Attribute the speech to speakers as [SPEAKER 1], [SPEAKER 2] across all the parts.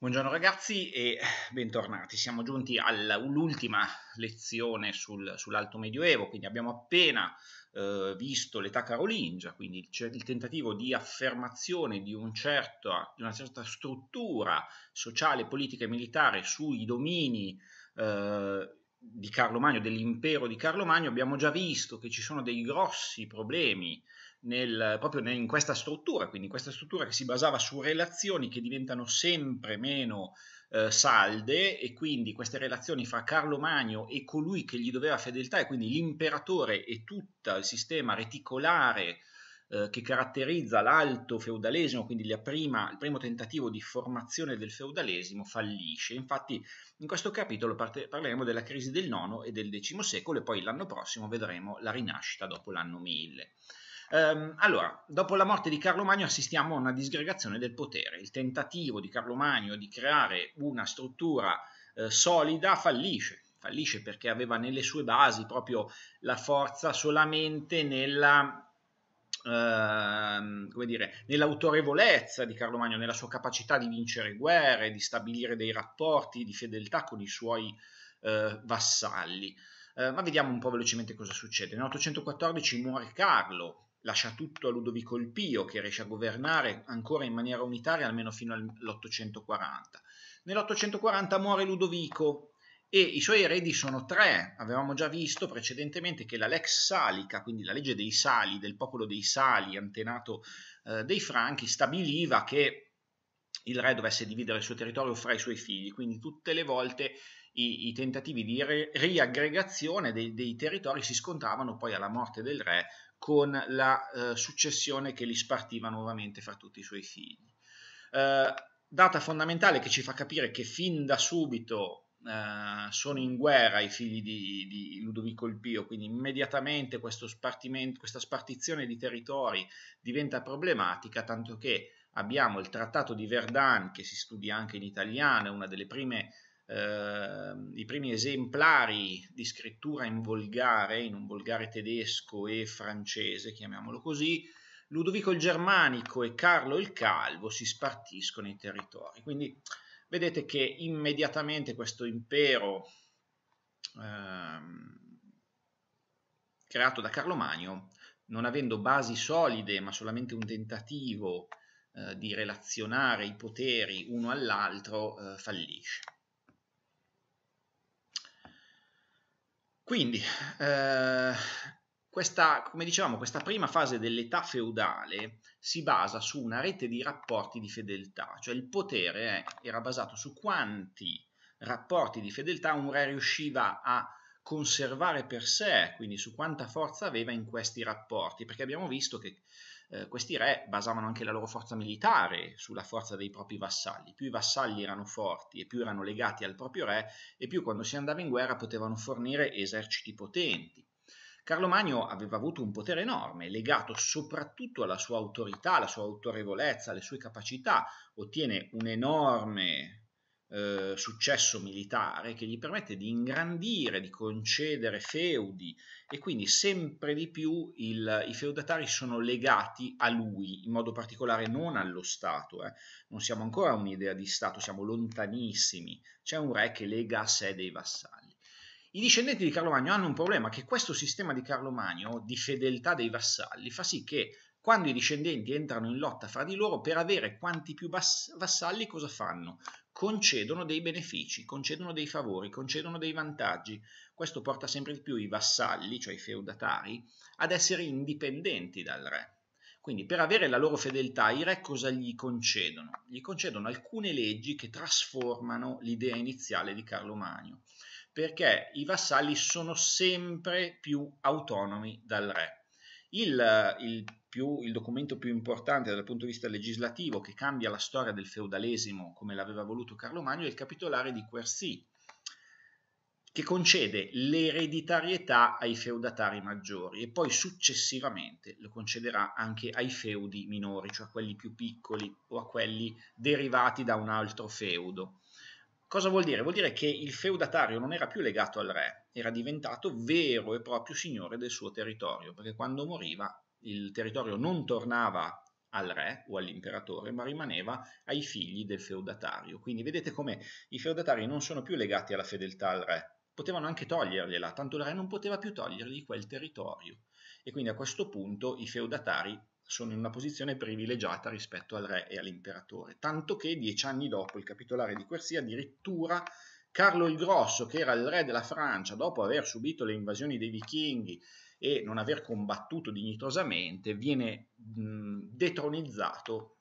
[SPEAKER 1] Buongiorno ragazzi e bentornati. Siamo giunti all'ultima lezione sul, sull'Alto Medioevo, quindi abbiamo appena eh, visto l'età carolingia, quindi c'è il tentativo di affermazione di, un certo, di, una certa struttura sociale, politica e militare sui domini eh, di Carlo Magno, dell'impero di Carlo Magno. Abbiamo già visto che ci sono dei grossi problemi nel, proprio in questa struttura, quindi in questa struttura che si basava su relazioni che diventano sempre meno eh, salde e quindi queste relazioni fra Carlo Magno e colui che gli doveva fedeltà e quindi l'imperatore e tutto il sistema reticolare eh, che caratterizza l'alto feudalesimo, quindi prima, il primo tentativo di formazione del feudalesimo fallisce. Infatti in questo capitolo parte, parleremo della crisi del IX e del X secolo e poi l'anno prossimo vedremo la rinascita dopo l'anno 1000. Um, allora, dopo la morte di Carlo Magno assistiamo a una disgregazione del potere. Il tentativo di Carlo Magno di creare una struttura eh, solida fallisce. Fallisce perché aveva nelle sue basi proprio la forza solamente nella Uh, come dire, nell'autorevolezza di Carlo Magno, nella sua capacità di vincere guerre, di stabilire dei rapporti di fedeltà con i suoi uh, vassalli. Uh, ma vediamo un po' velocemente cosa succede. Nel 814 muore Carlo, lascia tutto a Ludovico il Pio, che riesce a governare ancora in maniera unitaria almeno fino all'840. Nell'840 muore Ludovico e i suoi eredi sono tre. Avevamo già visto precedentemente che la Lex Salica, quindi la legge dei Sali, del popolo dei Sali, antenato eh, dei Franchi, stabiliva che il re dovesse dividere il suo territorio fra i suoi figli, quindi tutte le volte i, i tentativi di re, riaggregazione dei, dei territori si scontravano poi alla morte del re con la eh, successione che li spartiva nuovamente fra tutti i suoi figli. Eh, data fondamentale che ci fa capire che fin da subito Uh, sono in guerra i figli di, di, Ludovico il Pio, quindi immediatamente questa spartizione di territori diventa problematica, tanto che abbiamo il Trattato di Verdun, che si studia anche in italiano, è una delle prime eh, i primi esemplari di scrittura in volgare, in un volgare tedesco e francese, chiamiamolo così, Ludovico il Germanico e Carlo il Calvo si spartiscono i territori. Quindi vedete che immediatamente questo impero eh, creato da Carlo Magno, non avendo basi solide, ma solamente un tentativo eh, di relazionare i poteri uno all'altro, eh, fallisce. Quindi, eh, questa, come dicevamo, questa prima fase dell'età feudale si basa su una rete di rapporti di fedeltà, cioè il potere eh, era basato su quanti rapporti di fedeltà un re riusciva a conservare per sé, quindi su quanta forza aveva in questi rapporti, perché abbiamo visto che eh, questi re basavano anche la loro forza militare sulla forza dei propri vassalli. Più i vassalli erano forti e più erano legati al proprio re, e più quando si andava in guerra potevano fornire eserciti potenti. Carlo Magno aveva avuto un potere enorme, legato soprattutto alla sua autorità, alla sua autorevolezza, alle sue capacità, ottiene un enorme eh, successo militare che gli permette di ingrandire, di concedere feudi e quindi sempre di più il, i feudatari sono legati a lui, in modo particolare non allo Stato. Eh. Non siamo ancora un'idea di Stato, siamo lontanissimi. C'è un re che lega a sé dei vassalli. I discendenti di Carlo Magno hanno un problema che questo sistema di Carlo Magno di fedeltà dei vassalli fa sì che quando i discendenti entrano in lotta fra di loro per avere quanti più vass- vassalli cosa fanno? concedono dei benefici, concedono dei favori, concedono dei vantaggi. Questo porta sempre di più i vassalli, cioè i feudatari, ad essere indipendenti dal re. Quindi per avere la loro fedeltà i re cosa gli concedono? Gli concedono alcune leggi che trasformano l'idea iniziale di Carlo Magno, perché i vassalli sono sempre più autonomi dal re. Il, il, più, il documento più importante dal punto di vista legislativo che cambia la storia del feudalesimo come l'aveva voluto Carlo Magno è il capitolare di Quercy, che concede l'ereditarietà ai feudatari maggiori e poi successivamente lo concederà anche ai feudi minori, cioè a quelli più piccoli o a quelli derivati da un altro feudo. Cosa vuol dire? Vuol dire che il feudatario non era più legato al re, era diventato vero e proprio signore del suo territorio, perché quando moriva il territorio non tornava al re o all'imperatore, ma rimaneva ai figli del feudatario. Quindi vedete come i feudatari non sono più legati alla fedeltà al re, potevano anche togliergliela, tanto il re non poteva più togliergli quel territorio. E quindi a questo punto i feudatari sono in una posizione privilegiata rispetto al re e all'imperatore, tanto che dieci anni dopo il capitolare di Quersia addirittura Carlo il Grosso, che era il re della Francia, dopo aver subito le invasioni dei vichinghi e non aver combattuto dignitosamente, viene mh, detronizzato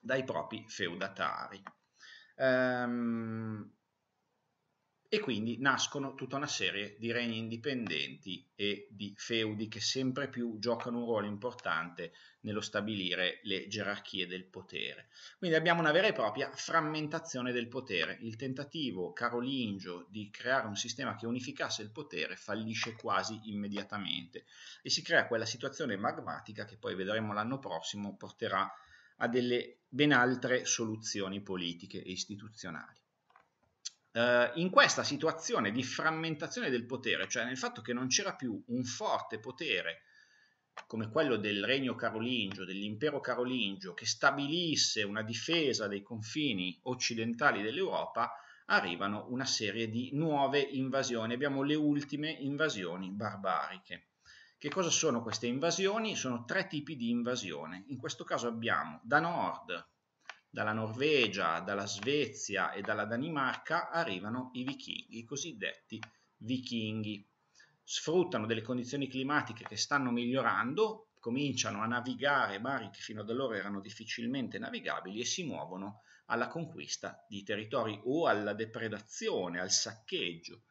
[SPEAKER 1] dai propri feudatari. Ehm, e quindi nascono tutta una serie di regni indipendenti e di feudi che sempre più giocano un ruolo importante nello stabilire le gerarchie del potere. Quindi abbiamo una vera e propria frammentazione del potere. Il tentativo carolingio di creare un sistema che unificasse il potere fallisce quasi immediatamente e si crea quella situazione magmatica che poi vedremo l'anno prossimo porterà a delle ben altre soluzioni politiche e istituzionali eh, in questa situazione di frammentazione del potere, cioè nel fatto che non c'era più un forte potere come quello del regno carolingio, dell'impero carolingio, che stabilisse una difesa dei confini occidentali dell'Europa, arrivano una serie di nuove invasioni. Abbiamo le ultime invasioni barbariche. Che cosa sono queste invasioni? Sono tre tipi di invasione. In questo caso abbiamo da nord dalla Norvegia, dalla Svezia e dalla Danimarca arrivano i vichinghi, i cosiddetti vichinghi. Sfruttano delle condizioni climatiche che stanno migliorando, cominciano a navigare mari che fino ad allora erano difficilmente navigabili e si muovono alla conquista di territori o alla depredazione, al saccheggio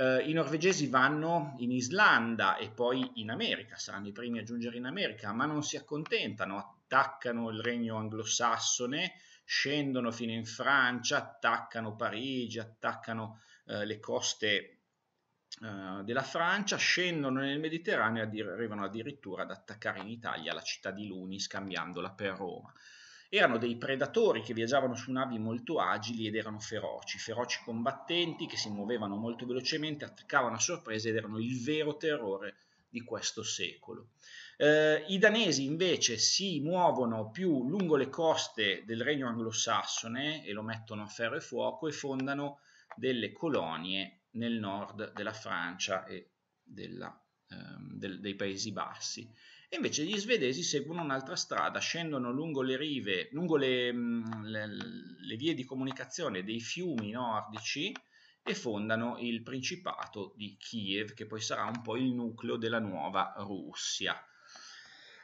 [SPEAKER 1] eh, i norvegesi vanno in Islanda e poi in America, saranno i primi a giungere in America, ma non si accontentano, attaccano il regno anglosassone, scendono fino in Francia, attaccano Parigi, attaccano eh, le coste eh, della Francia, scendono nel Mediterraneo e arrivano addirittura ad attaccare in Italia la città di Luni scambiandola per Roma erano dei predatori che viaggiavano su navi molto agili ed erano feroci, feroci combattenti che si muovevano molto velocemente, attaccavano a sorpresa ed erano il vero terrore di questo secolo. Eh, I danesi invece si muovono più lungo le coste del regno anglosassone e lo mettono a ferro e fuoco e fondano delle colonie nel nord della Francia e della, eh, del, dei Paesi Bassi invece gli svedesi seguono un'altra strada, scendono lungo le rive, lungo le, mm, le, le vie di comunicazione dei fiumi nordici e fondano il Principato di Kiev, che poi sarà un po' il nucleo della nuova Russia.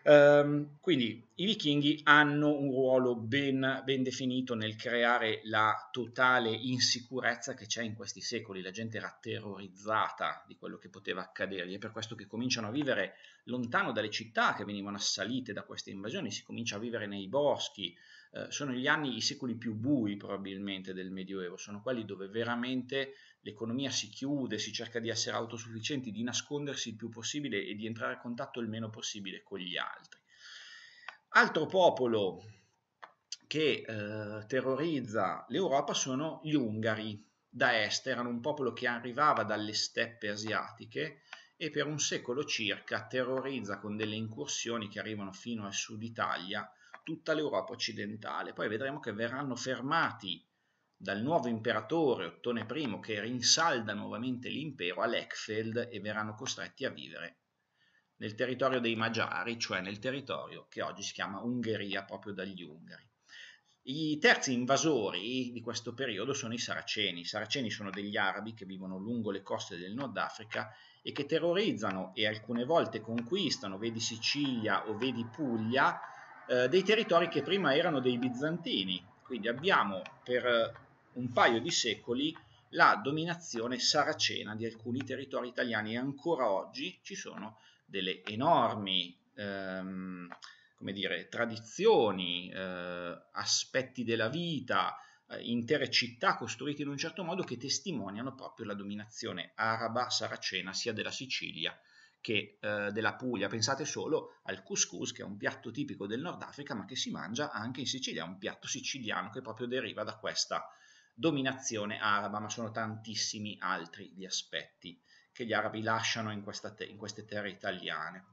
[SPEAKER 1] Um, quindi i vichinghi hanno un ruolo ben, ben, definito nel creare la totale insicurezza che c'è in questi secoli, la gente era terrorizzata di quello che poteva accadergli, è per questo che cominciano a vivere lontano dalle città che venivano assalite da queste invasioni, si comincia a vivere nei boschi, eh, sono gli anni, i secoli più bui probabilmente del Medioevo, sono quelli dove veramente l'economia si chiude, si cerca di essere autosufficienti, di nascondersi il più possibile e di entrare a contatto il meno possibile con gli altri. Altro popolo che eh, terrorizza l'Europa sono gli Ungari, da est, erano un popolo che arrivava dalle steppe asiatiche e per un secolo circa terrorizza con delle incursioni che arrivano fino al sud Italia tutta l'Europa occidentale. Poi vedremo che verranno fermati dal nuovo imperatore Ottone I che rinsalda nuovamente l'impero a Lechfeld e verranno costretti a vivere nel territorio dei Magiari, cioè nel territorio che oggi si chiama Ungheria proprio dagli Ungari. I terzi invasori di questo periodo sono i saraceni. I saraceni sono degli arabi che vivono lungo le coste del Nord Africa e che terrorizzano e alcune volte conquistano, vedi Sicilia o vedi Puglia, eh, dei territori che prima erano dei bizantini. Quindi abbiamo per un paio di secoli la dominazione saracena di alcuni territori italiani e ancora oggi ci sono delle enormi ehm, come dire, tradizioni, eh, aspetti della vita, eh, intere città costruite in un certo modo che testimoniano proprio la dominazione araba saracena sia della Sicilia che eh, della Puglia. Pensate solo al couscous, che è un piatto tipico del Nord Africa, ma che si mangia anche in Sicilia, un piatto siciliano che proprio deriva da questa dominazione araba, ma sono tantissimi altri gli aspetti che gli arabi lasciano in, te- in queste terre italiane.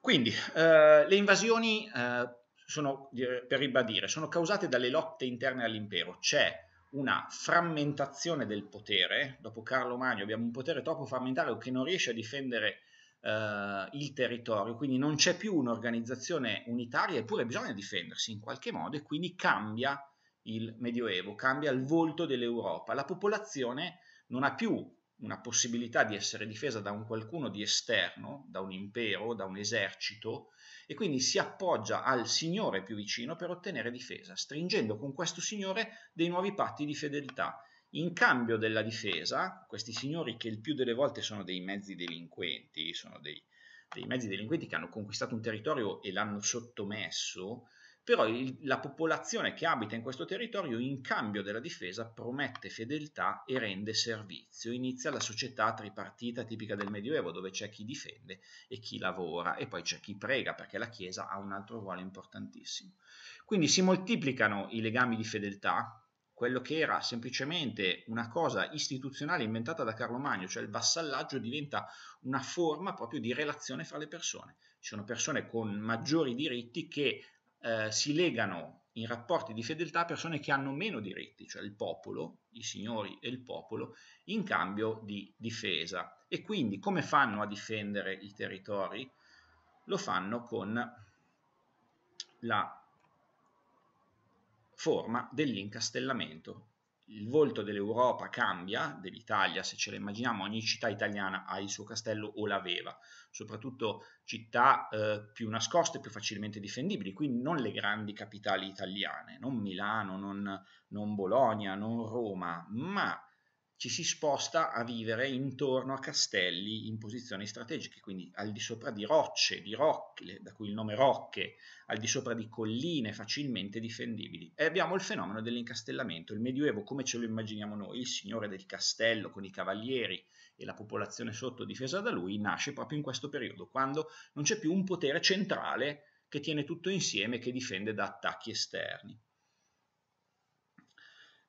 [SPEAKER 1] Quindi eh, le invasioni eh, sono, per ribadire, sono causate dalle lotte interne all'impero. C'è una frammentazione del potere, dopo Carlo Magno abbiamo un potere troppo frammentario che non riesce a difendere eh, il territorio, quindi non c'è più un'organizzazione unitaria, eppure bisogna difendersi in qualche modo e quindi cambia il Medioevo, cambia il volto dell'Europa. La popolazione non ha più una possibilità di essere difesa da un qualcuno di esterno, da un impero, da un esercito, e quindi si appoggia al signore più vicino per ottenere difesa, stringendo con questo signore dei nuovi patti di fedeltà in cambio della difesa, questi signori che il più delle volte sono dei mezzi delinquenti, sono dei, dei mezzi delinquenti che hanno conquistato un territorio e l'hanno sottomesso, però il, la popolazione che abita in questo territorio in cambio della difesa promette fedeltà e rende servizio. Inizia la società tripartita tipica del Medioevo dove c'è chi difende e chi lavora e poi c'è chi prega perché la Chiesa ha un altro ruolo importantissimo. Quindi si moltiplicano i legami di fedeltà quello che era semplicemente una cosa istituzionale inventata da Carlo Magno, cioè il vassallaggio diventa una forma proprio di relazione fra le persone. Ci sono persone con maggiori diritti che eh, si legano in rapporti di fedeltà a persone che hanno meno diritti, cioè il popolo, i signori e il popolo, in cambio di difesa. E quindi come fanno a difendere i territori? Lo fanno con la forma dell'incastellamento. Il volto dell'Europa cambia, dell'Italia, se ce la immaginiamo, ogni città italiana ha il suo castello o l'aveva, soprattutto città eh, più nascoste, più facilmente difendibili, quindi non le grandi capitali italiane, non Milano, non, non Bologna, non Roma, ma ci si sposta a vivere intorno a castelli in posizioni strategiche, quindi al di sopra di rocce, di rocche, da cui il nome rocche, al di sopra di colline facilmente difendibili. E abbiamo il fenomeno dell'incastellamento, il Medioevo come ce lo immaginiamo noi, il signore del castello con i cavalieri e la popolazione sotto difesa da lui, nasce proprio in questo periodo, quando non c'è più un potere centrale che tiene tutto insieme e che difende da attacchi esterni.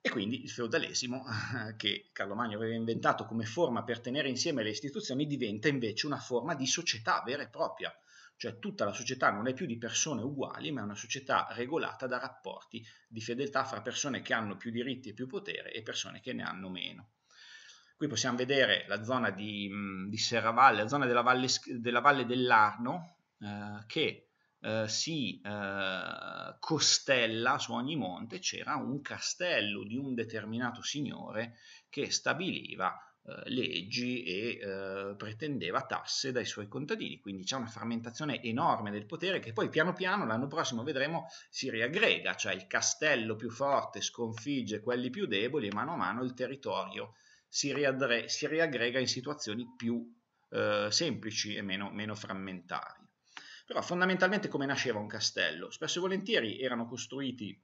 [SPEAKER 1] E quindi il feudalesimo, che Carlo Magno aveva inventato come forma per tenere insieme le istituzioni, diventa invece una forma di società vera e propria. Cioè tutta la società non è più di persone uguali, ma è una società regolata da rapporti di fedeltà fra persone che hanno più diritti e più potere e persone che ne hanno meno. Qui possiamo vedere la zona di, di Serravalle, la zona della Valle, della valle dell'Arno, eh, che eh, si eh, costella su ogni monte c'era un castello di un determinato signore che stabiliva eh, leggi e eh, pretendeva tasse dai suoi contadini, quindi c'è una frammentazione enorme del potere che poi piano piano l'anno prossimo vedremo si riaggrega, cioè il castello più forte sconfigge quelli più deboli e mano a mano il territorio si, riadre- si riaggrega in situazioni più eh, semplici e meno, meno frammentari. Però fondamentalmente come nasceva un castello? Spesso e volentieri erano costruiti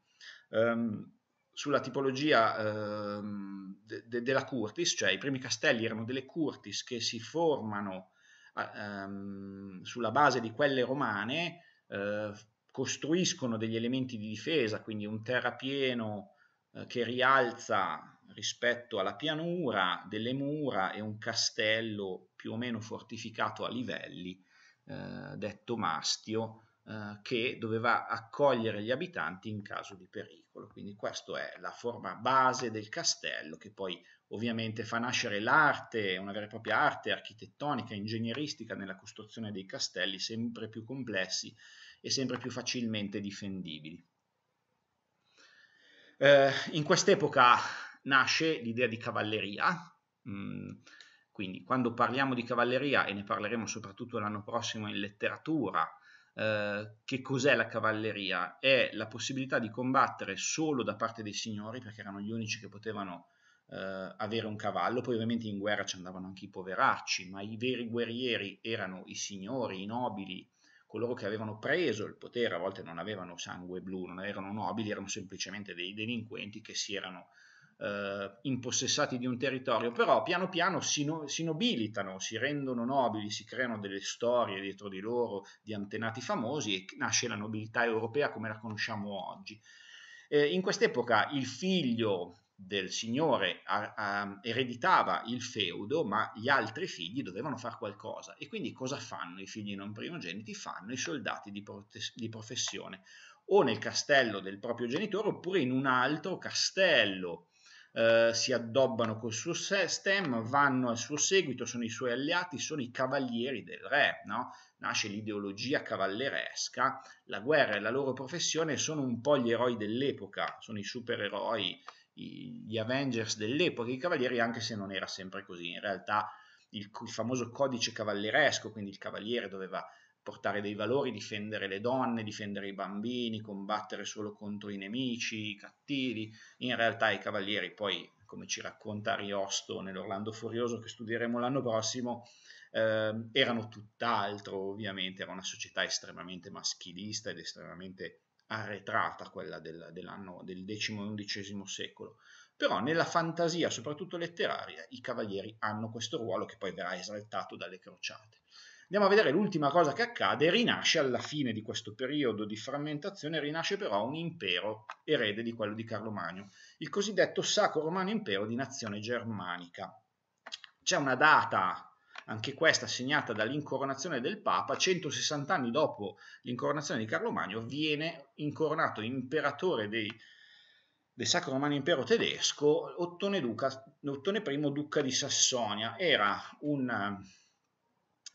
[SPEAKER 1] ehm, sulla tipologia ehm, de- de- della curtis, cioè i primi castelli erano delle curtis che si formano ehm, sulla base di quelle romane, eh, costruiscono degli elementi di difesa, quindi un terrapieno eh, che rialza rispetto alla pianura, delle mura e un castello più o meno fortificato a livelli eh, detto mastio, eh, che doveva accogliere gli abitanti in caso di pericolo. Quindi questa è la forma base del castello, che poi ovviamente fa nascere l'arte, una vera e propria arte architettonica, ingegneristica nella costruzione dei castelli, sempre più complessi e sempre più facilmente difendibili. Eh, in quest'epoca nasce l'idea di cavalleria, mh, mm, quindi quando parliamo di cavalleria, e ne parleremo soprattutto l'anno prossimo in letteratura, eh, che cos'è la cavalleria? È la possibilità di combattere solo da parte dei signori, perché erano gli unici che potevano eh, avere un cavallo, poi ovviamente in guerra ci andavano anche i poveracci, ma i veri guerrieri erano i signori, i nobili, coloro che avevano preso il potere, a volte non avevano sangue blu, non erano nobili, erano semplicemente dei delinquenti che si erano eh, impossessati di un territorio, però piano piano si, no, si, nobilitano, si rendono nobili, si creano delle storie dietro di loro di antenati famosi e nasce la nobiltà europea come la conosciamo oggi. Eh, in quest'epoca il figlio del signore a, a, ereditava il feudo, ma gli altri figli dovevano fare qualcosa. E quindi cosa fanno i figli non primogeniti? Fanno i soldati di, protes- di professione, o nel castello del proprio genitore, oppure in un altro castello eh, si addobbano col suo stem, vanno al suo seguito, sono i suoi alleati, sono i cavalieri del re, no? nasce l'ideologia cavalleresca, la guerra e la loro professione sono un po' gli eroi dell'epoca, sono i supereroi, i, gli Avengers dell'epoca, i cavalieri anche se non era sempre così, in realtà il, il famoso codice cavalleresco, quindi il cavaliere doveva portare dei valori, difendere le donne, difendere i bambini, combattere solo contro i nemici, i cattivi. In realtà i cavalieri poi, come ci racconta Ariosto nell'Orlando Furioso che studieremo l'anno prossimo, eh, erano tutt'altro ovviamente, era una società estremamente maschilista ed estremamente arretrata quella del, dell'anno, del X-XI secolo. Però nella fantasia, soprattutto letteraria, i cavalieri hanno questo ruolo che poi verrà esaltato dalle crociate. Andiamo a vedere l'ultima cosa che accade, rinasce alla fine di questo periodo di frammentazione, rinasce però un impero erede di quello di Carlo Magno, il cosiddetto Sacro Romano Impero di nazione germanica. C'è una data anche questa segnata dall'incoronazione del Papa, 160 anni dopo l'incoronazione di Carlo Magno, viene incoronato imperatore dei, del Sacro Romano Impero tedesco Ottone, Duca, Ottone I, duca di Sassonia. Era un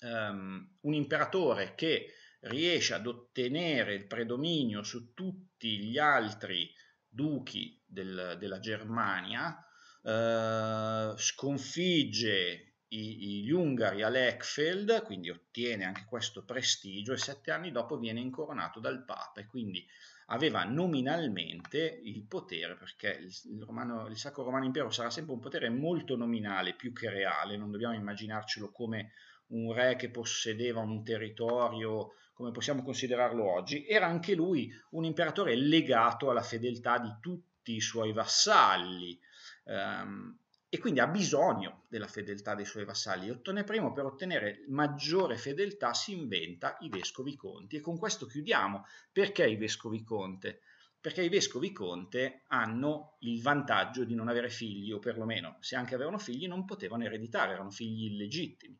[SPEAKER 1] um, un imperatore che riesce ad ottenere il predominio su tutti gli altri duchi del, della Germania, eh, sconfigge i, gli Ungari a Lechfeld, quindi ottiene anche questo prestigio e sette anni dopo viene incoronato dal Papa e quindi aveva nominalmente il potere, perché il, Romano, il Sacro Romano Impero sarà sempre un potere molto nominale più che reale, non dobbiamo immaginarcelo come un re che possedeva un territorio come possiamo considerarlo oggi, era anche lui un imperatore legato alla fedeltà di tutti i suoi vassalli ehm, e quindi ha bisogno della fedeltà dei suoi vassalli. Ottone I per ottenere maggiore fedeltà si inventa i vescovi conti e con questo chiudiamo. Perché i vescovi conte? Perché i vescovi conte hanno il vantaggio di non avere figli o perlomeno se anche avevano figli non potevano ereditare, erano figli illegittimi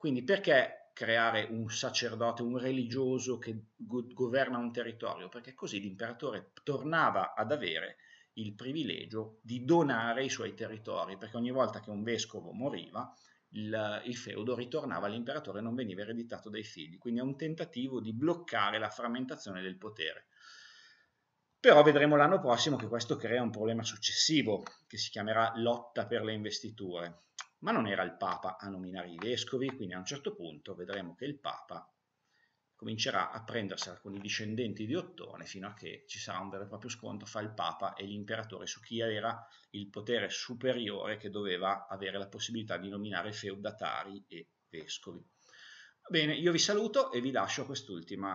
[SPEAKER 1] quindi perché creare un sacerdote, un religioso che go- governa un territorio? Perché così l'imperatore tornava ad avere il privilegio di donare i suoi territori, perché ogni volta che un vescovo moriva, il, il, feudo ritornava all'imperatore e non veniva ereditato dai figli. Quindi è un tentativo di bloccare la frammentazione del potere. Però vedremo l'anno prossimo che questo crea un problema successivo, che si chiamerà lotta per le investiture ma non era il Papa a nominare i vescovi, quindi a un certo punto vedremo che il Papa comincerà a prendersi alcuni discendenti di Ottone fino a che ci sarà un vero e proprio scontro fra il Papa e l'imperatore su chi era il potere superiore che doveva avere la possibilità di nominare feudatari e vescovi. Bene, io vi saluto e vi lascio eh, quest'ultimo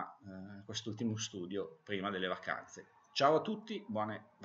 [SPEAKER 1] eh, quest studio prima delle vacanze. Ciao a tutti, buone vacanze.